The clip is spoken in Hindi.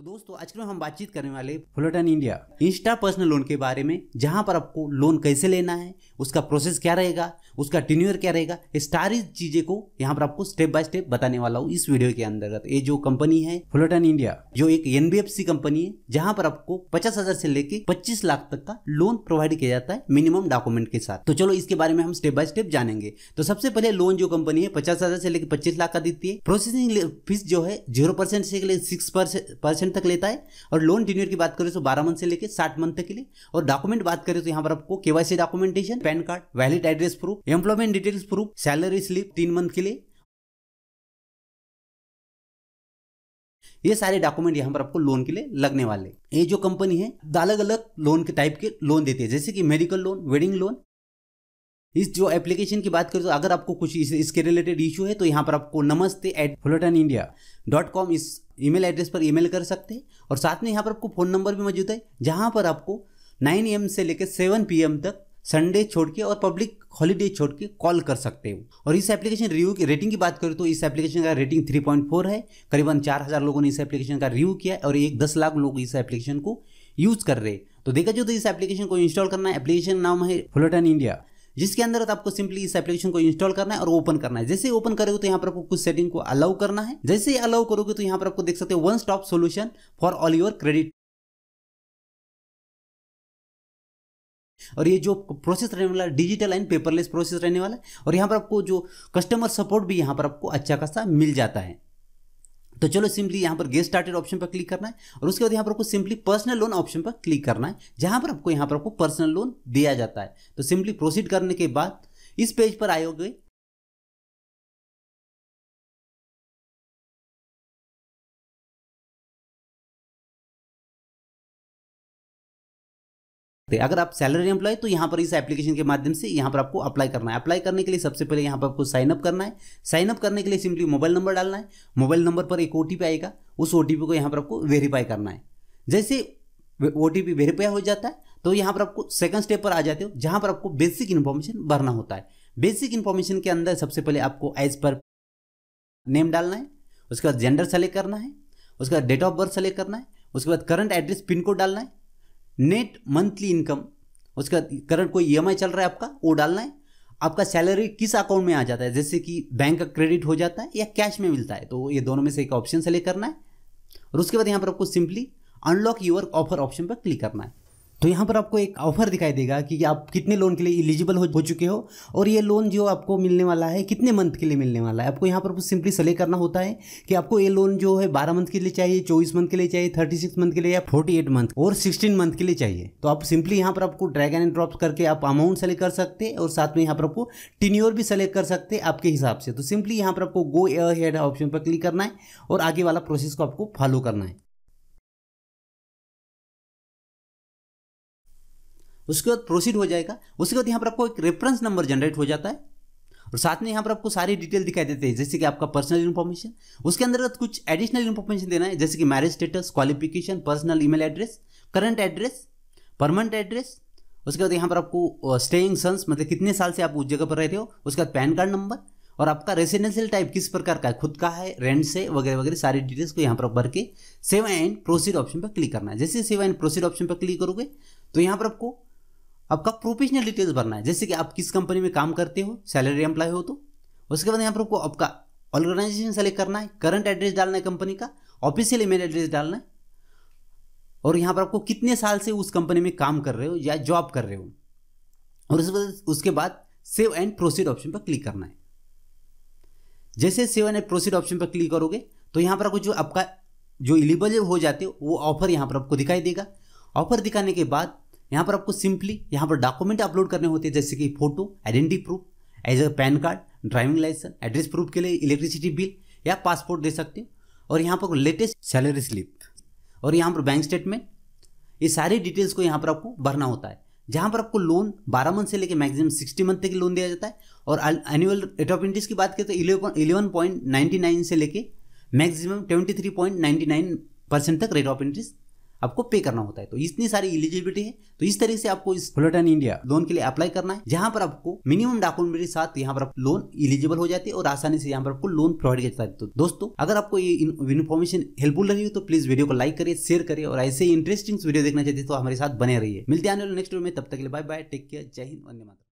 तो दोस्तों आज आजकल हम बातचीत करने वाले Fullerton India Insta personal loan के बारे में जहां पर आपको लोन कैसे लेना है उसका प्रोसेस क्या रहेगा उसका टिन्यूअर क्या रहेगा ये सारी चीजें को यहां पर आपको स्टेप बाय स्टेप बताने वाला हूं इस वीडियो के अंतर्गत ये जो कंपनी है फुलटन इंडिया जो एक एनबीएफसी कंपनी है जहां पर आपको पचास से लेके पच्चीस लाख तक का लोन प्रोवाइड किया जाता है मिनिमम डॉक्यूमेंट के साथ तो चलो इसके बारे में हम स्टेप बाय स्टेप जानेंगे तो सबसे पहले लोन जो कंपनी है पचास से लेकर पच्चीस लाख का देती है प्रोसेसिंग फीस जो है जीरो से लेकर सिक्स मिलियन तक लेता है और लोन डिन्यूर की बात करें तो बारह मंथ से लेकर साठ मंथ तक के लिए और डॉक्यूमेंट बात करें तो यहाँ पर आपको KYC documentation PAN card valid address proof employment details proof salary slip तीन मंथ के लिए ये सारे डॉक्यूमेंट यहाँ पर आपको लोन के लिए लगने वाले ये जो कंपनी है अलग अलग लोन के टाइप के लोन देते हैं जैसे कि मेडिकल लोन वेडिंग लोन इस जो एप्लीकेशन की बात करें तो अगर आपको कुछ इस, इसके रिलेटेड इशू है तो यहाँ पर आपको नमस्ते at Fullerton India dot com इस ई मेल एड्रेस पर ई मेल कर सकते हैं और साथ में यहाँ पर आपको फ़ोन नंबर भी मौजूद है जहाँ पर आपको नाइन एम से लेकर सेवन पी एम तक संडे छोड़ के और पब्लिक हॉलीडे छोड़ के कॉल कर सकते हो और इस एप्लीकेशन रिव्यू की रेटिंग की बात करें तो इस एप्लीकेशन का रेटिंग 3.4 है करीबन 4000 लोगों ने इस एप्लीकेशन का रिव्यू किया और एक दस लाख लोग इस एप्लीकेशन को यूज़ कर रहे तो देखा जो तो इस एप्लीकेशन को इंस्टॉल करना है एप्लीकेशन नाम है फुलटन इंडिया जिसके अंदर तो आपको सिंपली इस एप्लीकेशन को इंस्टॉल करना है और ओपन करना है जैसे ओपन करोगे तो यहाँ पर आपको कुछ सेटिंग को अलाउ करना है जैसे ही अलाउ करोगे तो यहाँ पर आपको देख सकते हो one stop solution for all your credit और ये जो प्रोसेस रहने वाला है डिजिटल एंड पेपरलेस प्रोसेस रहने वाला है और यहां पर आपको जो कस्टमर सपोर्ट भी यहाँ पर आपको अच्छा खासा मिल जाता है तो चलो सिंपली यहाँ पर गेट स्टार्टेड ऑप्शन पर क्लिक करना है और उसके बाद यहाँ पर आपको सिंपली पर्सनल लोन ऑप्शन पर क्लिक करना है जहाँ पर आपको यहाँ पर आपको पर्सनल लोन दिया जाता है तो सिंपली प्रोसीड करने के बाद इस पेज पर आयोग अगर आप सैलरी एम्प्लॉय तो यहाँ पर इस एप्लीकेशन के माध्यम से यहाँ पर आपको अप्लाई करना है अप्लाई करने के लिए सबसे पहले यहाँ पर आपको साइनअप करना है साइनअप करने के लिए सिंपली मोबाइल नंबर डालना है मोबाइल नंबर पर एक ओ आएगा उस ओ को यहाँ पर आपको वेरीफाई करना है जैसे ओ टी वेरीफाई हो जाता है तो यहाँ पर आपको सेकंड स्टेप पर आ जाते हो जहाँ पर आपको बेसिक इन्फॉर्मेशन भरना होता है बेसिक इन्फॉर्मेशन के अंदर सबसे पहले आपको एज पर नेम डालना है उसके बाद जेंडर सेलेक्ट करना है उसके बाद डेट ऑफ बर्थ सेलेक्ट करना है उसके बाद करंट एड्रेस पिन कोड डालना है नेट मंथली इनकम उसका करंट कोई ई e चल रहा है आपका वो डालना है आपका सैलरी किस अकाउंट में आ जाता है जैसे कि बैंक का क्रेडिट हो जाता है या कैश में मिलता है तो ये दोनों में से एक ऑप्शन सेलेक्ट करना है और उसके बाद यहाँ पर आपको simply unlock your offer option पर क्लिक करना है तो यहाँ पर आपको एक ऑफर दिखाई देगा कि आप कितने लोन के लिए इलिजिबल हो, हो चुके हो और ये लोन जो आपको मिलने वाला है कितने मंथ के लिए मिलने वाला है आपको यहाँ पर सिंपली सेलेक्ट करना होता है कि आपको ये लोन जो है बारह मंथ के लिए चाहिए चौबीस मंथ के लिए चाहिए थर्टी सिक्स मंथ के लिए या फोर्टी एट मंथ और सिक्सटीन मंथ के लिए चाहिए तो आप सिंपली यहाँ पर आपको ड्रैग एंड ड्रॉप करके आप अमाउंट सेलेक्ट कर सकते हैं और साथ में यहाँ पर आपको टिन्योर भी सेलेक्ट कर सकते हैं आपके हिसाब से तो सिंपली यहाँ पर आपको गो हेड ऑप्शन पर क्लिक करना है और आगे वाला प्रोसेस को आपको फॉलो करना है उसके बाद प्रोसीड हो जाएगा उसके बाद यहाँ पर आपको एक रेफरेंस नंबर जनरेट हो जाता है और साथ में यहाँ पर आपको सारी डिटेल दिखाई देते हैं जैसे कि आपका पर्सनल इन्फॉर्मेशन उसके अंतर्गत कुछ एडिशनल इन्फॉर्मेशन देना है जैसे कि marriage status qualification personal email address current address permanent address उसके बाद यहाँ पर आपको स्टेइंग सन्स मतलब कितने साल से आप उस जगह पर रहते हो उसके बाद पैन कार्ड नंबर और आपका रेसिडेंशियल टाइप किस प्रकार का है खुद का है रेंट से वगैरह वगैरह सारी डिटेल्स को यहाँ पर भर के सेवा एंड प्रोसीड ऑप्शन पर क्लिक करना है जैसे सेवा एंड प्रोसीड ऑप्शन पर क्लिक करोगे तो यहाँ पर आपको आपका प्रोफेशनल डिटेल्स भरना है जैसे कि आप किस कंपनी में काम करते हो सैलरी एम्प्लॉय हो तो उसके बाद यहाँ पर आपको आपका ऑर्गेनाइजेशन सेलेक्ट करना है करंट एड्रेस डालना है कंपनी का ऑफिशियल ईमेल एड्रेस डालना है और यहाँ पर आपको कितने साल से उस कंपनी में काम कर रहे हो या जॉब कर रहे हो और उसके बाद उसके बाद सेव एंड प्रोसीड ऑप्शन पर क्लिक करना है जैसे सेव एंड प्रोसीड ऑप्शन पर क्लिक करोगे तो यहाँ पर आपको जो आपका जो इलिबल हो जाते हो वो ऑफर यहाँ पर आपको दिखाई देगा ऑफर दिखाने के बाद यहाँ पर आपको सिंपली यहाँ पर डॉक्यूमेंट अपलोड करने होते हैं जैसे कि photo identity proof as a PAN card driving licence address proof के लिए इलेक्ट्रिसिटी बिल या पासपोर्ट दे सकते हो और यहाँ पर लेटेस्ट सैलरी स्लिप और यहाँ पर बैंक स्टेटमेंट ये सारी डिटेल्स को यहाँ पर आपको भरना होता है जहाँ पर आपको लोन बारह मंथ से लेकर मैक्सिमम सिक्सटी मंथ तक लोन दिया जाता है और एनुअल रेट ऑफ इंटरेस्ट की बात करें तो इलेवन पॉइंट नाइन्टी नाइन से लेकर maximum twenty three point ninety nine percent तक रेट ऑफ इंटरेस्ट आपको पे करना होता है तो इतनी सारी इलिजिबिलिटी है तो इस तरीके से आपको इस फुलटन इंडिया लोन के लिए अप्लाई करना है जहां पर आपको मिनिमम डॉक्यूमेंट के साथ यहाँ पर आप लोन इलिजिबल हो जाती है और आसानी से यहाँ पर आपको लोन प्रोवाइड किया जाता है तो दोस्तों अगर आपको ये इन्फॉर्मेशन हेल्पफुल लगी हो तो प्लीज वीडियो को लाइक करिए शेयर करिए और ऐसे इंटरेस्टिंग वीडियो देखना चाहते तो हमारे साथ बने रहिए मिलते आने वाले नेक्स्ट वीडियो में तब तक के लिए बाय बाय टेक केयर जय हिंद वंदे माता